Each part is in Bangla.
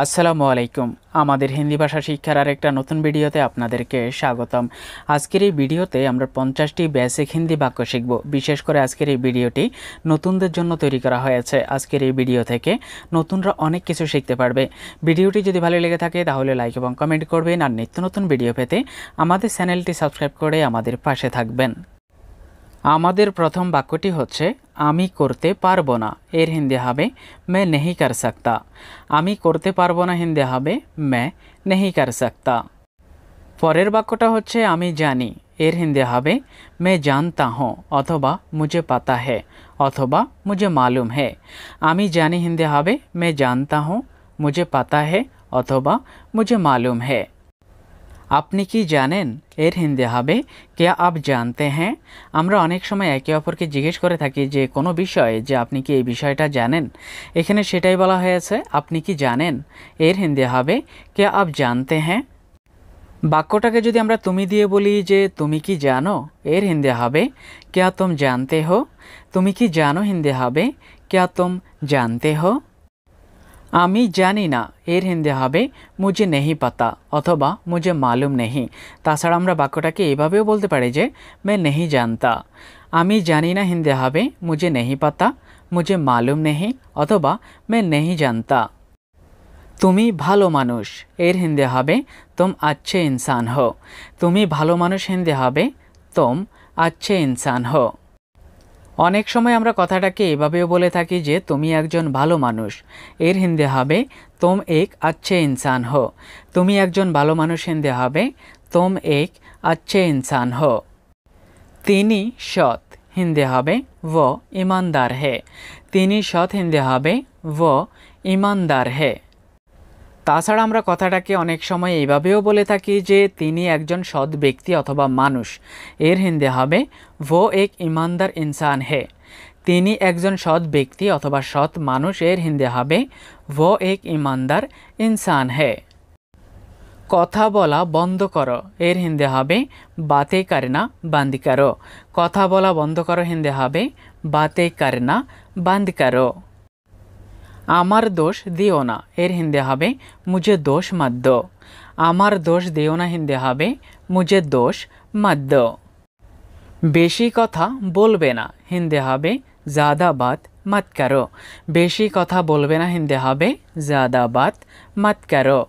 আসসালামু আলাইকুম আমাদের হিন্দি ভাষা শিক্ষার আরেকটা নতুন ভিডিওতে আপনাদেরকে স্বাগতম আজকের এই ভিডিওতে আমরা পঞ্চাশটি বেসিক হিন্দি বাক্য শিখব বিশেষ করে আজকের এই ভিডিওটি নতুনদের জন্য তৈরি করা হয়েছে আজকের এই ভিডিও থেকে নতুনরা অনেক কিছু শিখতে পারবে ভিডিওটি যদি ভালো লেগে থাকে তাহলে লাইক এবং কমেন্ট করবেন আর নিত্য নতুন ভিডিও পেতে আমাদের চ্যানেলটি সাবস্ক্রাইব করে আমাদের পাশে থাকবেন আমাদের প্রথম বাক্যটি হচ্ছে আমি করতে পারবো না এর হিন্দি হবে মে নেহি কর সকতা আমি করতে পারবো না হিন্দি হবে মে নেহি কর সকতা পরের বাক্যটা হচ্ছে আমি জানি এর হিন্দি হবে মে জানতা হো অথবা মুঝে পাতা হে অথবা মুঝে মালুম হে আমি জানি হিন্দি হবে মে জানতা হো মুঝে পাতা হে অথবা মুঝে মালুম হ্যা আপনি কি জানেন এর হিন্দি হবে কেয়া আপ জানতে হ্যাঁ আমরা অনেক সময় একে অপরকে জিজ্ঞেস করে থাকি যে কোনো বিষয়ে যে আপনি কি এই বিষয়টা জানেন এখানে সেটাই বলা হয়েছে আপনি কি জানেন এর হিন্দি হবে কে আপ জানতে হ্যাঁ বাক্যটাকে যদি আমরা তুমি দিয়ে বলি যে তুমি কি জানো এর হিন্দি হবে কেয়া তুম জানতে হো তুমি কি জানো হিন্দি হবে কে তুম জানতে হো আমি জানি না এর হিন্দি হবে মুজে নেহি পাতা অথবা মুঝে মালুম নেহি তাছাড়া আমরা বাক্যটাকে এভাবেও বলতে পারি যে মে নেহি জানতা আমি জানি না হিন্দি হবে মুজে নেহি পাতা মুঝে মালুম নেহি অথবা মে নেহি জানতা তুমি ভালো মানুষ এর হিন্দি হবে তোম আচ্ছে ইনসান হো তুমি ভালো মানুষ হিন্দি হবে তোম আচ্ছে ইনসান হো অনেক সময় আমরা কথাটাকে এভাবেও বলে থাকি যে তুমি একজন ভালো মানুষ এর হিন্দে হবে তোম এক আচ্ছে ইনসান হো তুমি একজন ভালো মানুষ হিন্দে হবে তোম এক আচ্ছে ইনসান হো তিনি সৎ হিন্দে হবে ও ইমানদার হে তিনি সৎ হিন্দে হবে ও ইমানদার হে তাছাড়া আমরা কথাটাকে অনেক সময় এইভাবেও বলে থাকি যে তিনি একজন সৎ ব্যক্তি অথবা মানুষ এর হিন্দি হবে ভো এক ইমানদার ইনসান হে তিনি একজন সৎ ব্যক্তি অথবা সৎ মানুষ এর হিন্দি হবে ভো এক ইমানদার ইনসান হে কথা বলা বন্ধ করো এর হিন্দি হবে বাতে কারনা বান্দিকারো কথা বলা বন্ধ করো হিন্দি হবে বাতে কারনা বান্দিকারো আমার দোষ দিও না এর হিন্দে হবে মুজে দোষ মাদ্য আমার দোষ দিও না হিন্দে হবে মুজে দোষ মাদ্য বেশি কথা বলবে না হিন্দে হবে জাদা বাত মাত কারো বেশি কথা বলবে না হিন্দে হবে জাদা বাত মাত কারো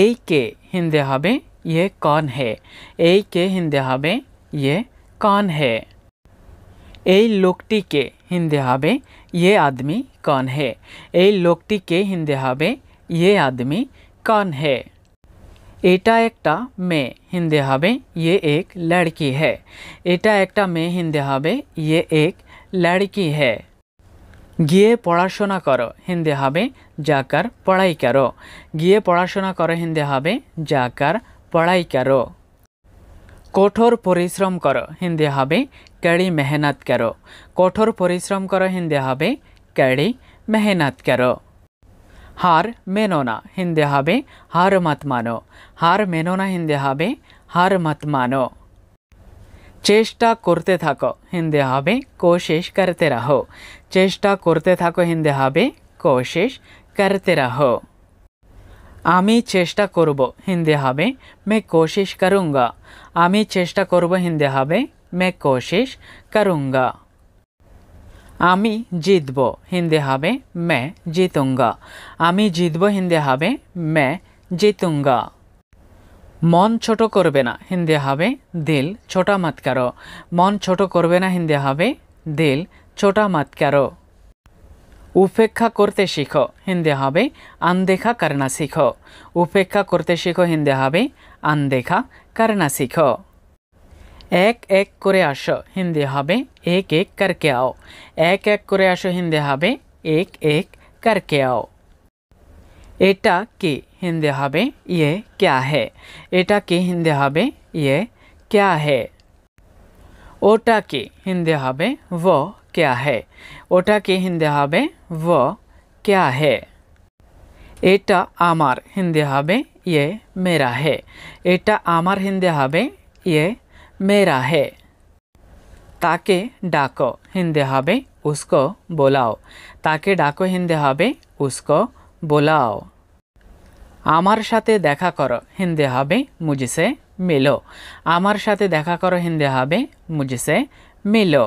এই কে হিন্দে হবে ইয়ে কন হে এই কে হিন্দে হবে ইয়ে কন হে এই লোকটিকে হিন্দে হবে ইয়ে আদমি কানহে এই লোকটি কে হিন্দে হবে ইয়ে aadmi kaun hai এটা একটা মেয়ে হিন্দে হবে ইয়ে এক लड़की है এটা একটা মেয়ে হিন্দে হবে ইয়ে এক लड़की है গিয়ে পড়াশোনা করো হিন্দে হবে যা কার পড়াই করো গিয়ে পড়াশোনা করো হিন্দে হবে যা কার পড়াই করো কঠোর পরিশ্রম করো হিন্দে হবে कड़ी मेहनत करो कठोर परिश्रम करो হিন্দে হবে কড়ে মেহনত করো হার মেনোনা হিন্দে হবে হার আত্মানো হার মেনোনা হিন্দে হবে হার আত্মানো চেষ্টা করতে থাকো হিন্দে হবে کوشش করতে रहो চেষ্টা করতে থাকো হিন্দে হবে कोशिश करते रहो আমি চেষ্টা করব হিন্দে হবে মে कोशिश करूंगा আমি চেষ্টা করব হিন্দে হবে মে कोशिश करूंगा আমি জিতব হিন্দি হবে মে জিতুঙ্গা আমি জিতব হিন্দি হবে মে জিতুঙ্গা মন ছোট করবে না হিন্দি হবে দিল ছোটা মাত কারো মন ছোট করবে না হিন্দি হবে দিল ছোটা মাত কারো উপেক্ষা করতে শিখো হিন্দি হবে আনদেখা করনা শিখো উপেক্ষা করতে শিখো হিন্দি হবে আনদেখা কারনা শিখো এক এক করে আসো হিন্দে হবে এক এক करके आओ এক এক করে আসো হিন্দে হবে এক এক करके आओ এটা কে হিন্দে হবে ये क्या है এটা কে হিন্দে হবে ये क्या है ओटा के হিন্দে হবে वो क्या है ओटा के হিন্দে হবে वो क्या है এটা আমার হিন্দে হবে ये मेरा है এটা আমার হিন্দে হবে ये মেরা হে তাকে ডাকো হিন্দে হবে উসকো বোলাও তাকে ডাকো হিন্দে হবে উসকো বোলাও আমার সাথে দেখা করো হিন্দে হবে মুজিসে মিলো আমার সাথে দেখা করো হিন্দে হবে মুজিসে মিলো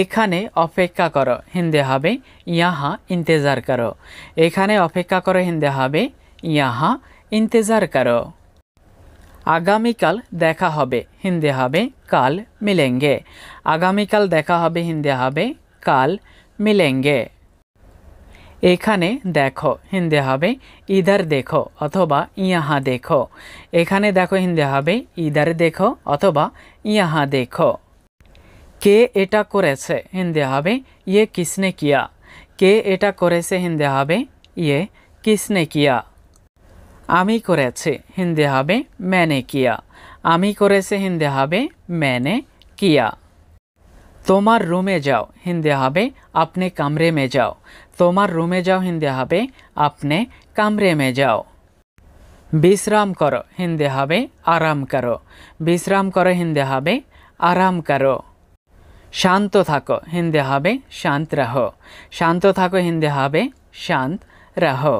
এখানে অপেক্ষা করো হিন্দে হবে ইয়াহা ইন্তেজার করো এখানে অপেক্ষা কর হিন্দে হবে ইয়াহা ইন্তেজার করো আগামীকাল দেখা হবে হিন্দি হবে কাল মিলেঙ্গে আগামীকাল দেখা হবে হিন্দি হবে কাল মিলেঙ্গে এখানে দেখো হিন্দি হবে ইদার দেখো অথবা ইয়াহা দেখো এখানে দেখো হিন্দি হবে ইদার দেখো অথবা ইয়াহা দেখো কে এটা করেছে হিন্দি হবে ইয়ে কিসনে কিয়া কে এটা করেছে হিন্দি হবে ইয়ে কিসনে কিয়া আমি করেছে হিন্দি হবে ম্যানে কিয়া আমি করেছে হিন্দি হবে ম্যানে কিয়া তোমার রুমে যাও হিন্দি হবে আপনি কামরে মে যাও তোমার রুমে যাও হিন্দি হবে আপনি কামরে মে যাও বিশ্রাম করো হিন্দি হবে আরাম করো বিশ্রাম করো হিন্দি হবে আরাম করো শান্ত থাকো হিন্দি হবে শান্ত রাহো শান্ত থাকো হিন্দি হবে শান্ত রাহো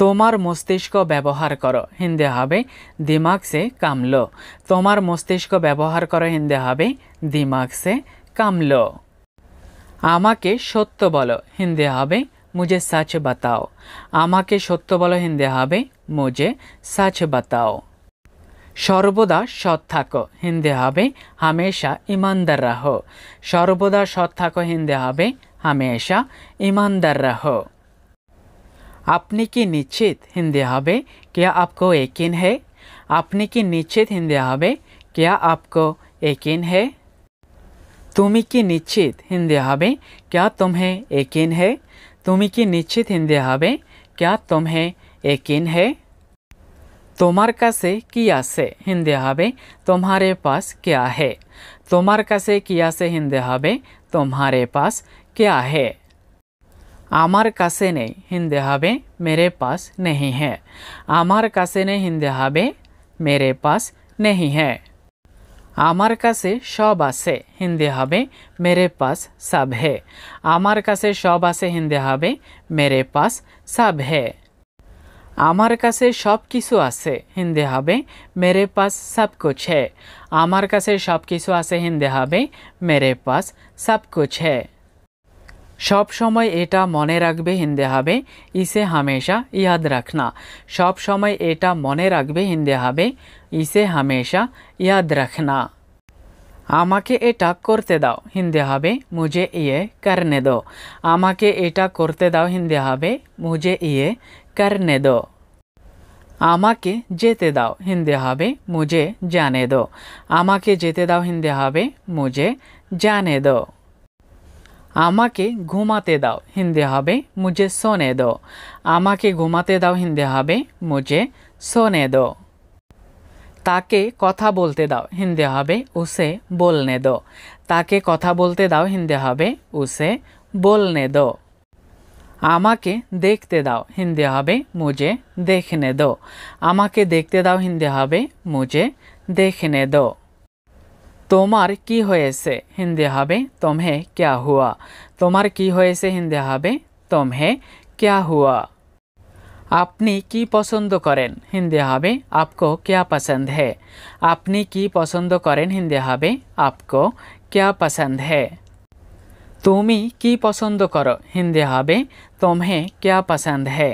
তোমার মস্তিষ্ক ব্যবহার করো হিন্দি হবে দিমাগ সে কামলো তোমার মস্তিষ্ক ব্যবহার করো হিন্দি হবে দিমাগ সে কামলো আমাকে সত্য বলো হিন্দি হবে মুঝে সাচ বাতাও আমাকে সত্য বলো হিন্দি হবে মুঝে সাচ বাতাও সর্বদা সৎ থাকো হিন্দি হবে হামেশা ইমানদার রাহো সর্বদা সৎ থাকো হিন্দি হবে হামেশা ইমানদার রাহো আপনি কি নিশ্চিত হিন্দি হবে क्या आपको यकीन है আপনি কি নিশ্চিত হিন্দি হবে क्या आपको यकीन है তুমি কি নিশ্চিত হিন্দি হবে क्या तुम्हें यकीन है তুমি কি নিশ্চিত হিন্দি হবে क्या तुम्हें यकीन है তোমার কাছে কি আছে হিন্দি হবে তোমারে পাস क्या है তোমার কাছে কি আছে হিন্দি হবে তোমারে পাস क्या है আমার কাছে নেই হিন্দে হবে मेरे पास नहीं है আমার কাছে হিন্দে হবে मेरे पास नहीं है আমার কাছে সব আছে হিন্দে হবে मेरे पास सब है আমার কাছে সব আছে হিন্দে হবে मेरे पास सब है আমার কাছে সবকিছু আছে হিন্দে হবে मेरे पास सब कुछ है আমার কাছে সবকিছু আছে হিন্দে হবে मेरे पास सब कुछ है সব সময় এটা মনে রাখবে হিন্দে হবে ইসে হামেশা ইয়াদ রাখনা সব সময় এটা মনে রাখবে হিন্দে হবে ইসে হামেশা ইয়াদ রাখনা আমাকে এটা করতে দাও হিন্দে হবে মুঝে ইয়ে করনে দো আমাকে এটা করতে দাও হিন্দে হবে মুঝে ইয়ে করনে দো আমাকে যেতে দাও হিন্দে হবে মুঝে জানে দো আমাকে যেতে দাও হিন্দে হবে মুঝে জানে দো আমাকে ঘুমাতে দাও হিন্দি হবে মুঝে সোনে দো আমাকে ঘুমাতে দাও হিন্দি হবে মুঝে সোনে দো তাকে কথা বলতে দাও হিন্দি হবে উসে বলনে দো তাকে কথা বলতে দাও হিন্দি হবে উসে বলনে দো আমাকে দেখতে দাও হিন্দি হবে মুঝে দেখনে দো আমাকে দেখতে দাও হিন্দি হবে মুঝে দেখনে দো तोमार की से हिंदी हाबे तुम्हें क्या हुआ तोमार की से हिंदी हाबे तुम्हें क्या हुआ आपनी की पसंद करें हिंदी हाबे आपको क्या पसंद है आपनी की पसंद करें हिंदी हाबे आपको क्या पसंद है तुम्हें की पसंद करो हिंदी हाबे तुम्हें क्या पसंद है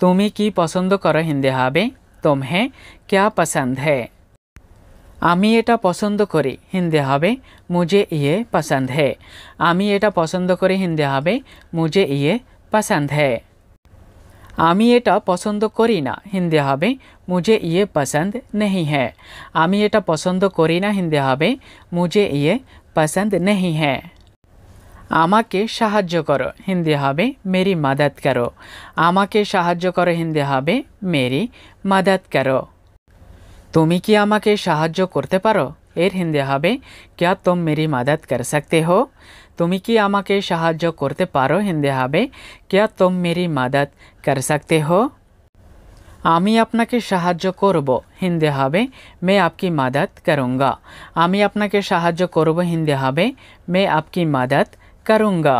तुम्हें की पसंद करो हिंदी हाबे तुम्हें क्या पसंद है আমি এটা পছন্দ করি হিন্দি হবে মুজে ইয়ে পছন্দ হে আমি এটা পছন্দ করি হিন্দি হবে মুজে ইয়ে পছন্দ হে আমি এটা পছন্দ করি না হিন্দি হবে মুজে ইয়ে পছন্দ নেই হ্যাঁ আমি এটা পছন্দ করি না হিন্দি হবে মুজে ইয়ে পছন্দ নেই হ্যাঁ আমাকে সাহায্য করো হিন্দি হবে মেরি মাদাত করো আমাকে সাহায্য করো হিন্দি হবে মেরি মাদাত করো তুমি কি আমাকে সাহায্য করতে পারো এর হিন্দে হবে کیا তুমি मेरी मदद कर सकते हो তুমি কি আমাকে সাহায্য করতে পারো হিন্দে হবে क्या तुम मेरी मदद कर सकते हो আমি আপনাকে সাহায্য করব হিন্দে হবে मैं आपकी मदद करूंगा मैं आपको সাহায্য করব হিন্দে হবে मैं आपकी मदद करूंगा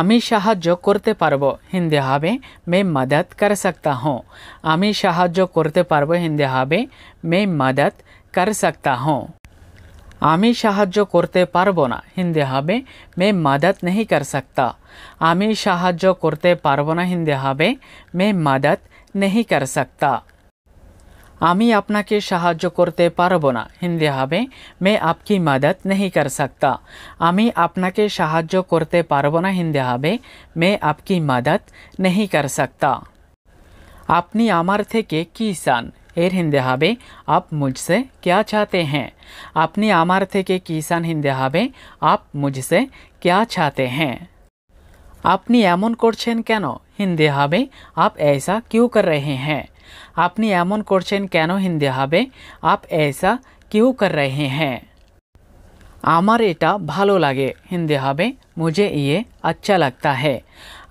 আমি সাহায্য করতে পারবো হিন্দি হবে মে মদত কর সকতা হুঁ আমি সাহায্য করতে পারবো হিন্দি হবে মে মদত কর সকতা হুঁ আমি সাহায্য করতে পারবো না হিন্দি হবে মে মদত নেই কর সকতা আমি সাহায্য করতে পারবো না হিন্দি হবে মে মদত নেই কর সকতা আমি আপনাকে সাহায্য করতে পারবো না হিন্দে হবে মে apki मदद नहीं कर सकता আমি আপনাকে সাহায্য করতে পারবো না হিন্দে হবে মে apki मदद नहीं कर सकता आपने আমার থেকে কি চান হিন্দে হবে आप मुझसे क्या चाहते हैं आपने আমার থেকে কি চান হিন্দে হবে आप मुझसे क्या चाहते हैं आपनी एमन करछেন কেন হিন্দে হবে आप ऐसा क्यों कर रहे हैं आपनी एम कर कैन हिंदी है आप ऐसा क्यों कर रहे हैं आमार एटा भलो लागे हिंदी है मुझे ये अच्छा लगता है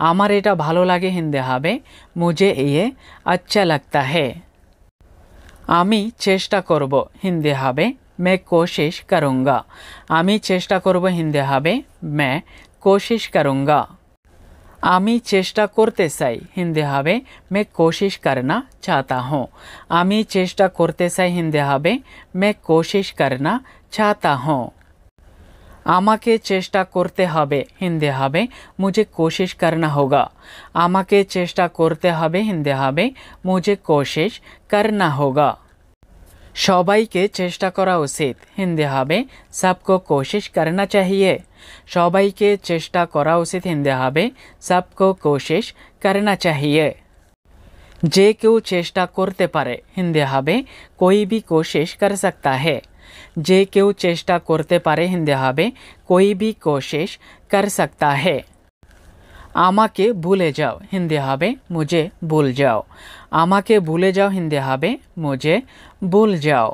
आमार एटा भलो लागे हिंदी है मुझे ये अच्छा लगता है आमी चेष्टा करब हिंदी हाबे मैं कोशिश करूँगा आमी चेष्टा करब हिंदी है मैं कोशिश करूँगा আমি চেষ্টা করতে চাই হিন্দে হবে মে कोशिश करना चाहता हूं আমি চেষ্টা করতে চাই হিন্দে হবে মে कोशिश करना चाहता हूं आपको চেষ্টা করতে হবে হিন্দে হবে मुझे कोशिश करना होगा आपको চেষ্টা করতে হবে হিন্দে হবে मुझे कोशिश करना होगा সবাইকে চেষ্টা করা উচিত হিন্দে হবে সবক कोशिश करना चाहिए সবাইকে চেষ্টা করা উচিত হিন্দে হবে সবক कोशिश करना चाहिए जे को चेष्टा করতে পারে হিন্দে হবে कोई भी कोशिश कर सकता है जे को चेष्टा করতে পারে হিন্দে হবে कोई भी कोशिश कर सकता है आमा के भूले जाओ হিন্দে হবে मुझे भूल जाओ আমাকে ভুলে যাও হিন্দি হবে মুঝে ভুল যাও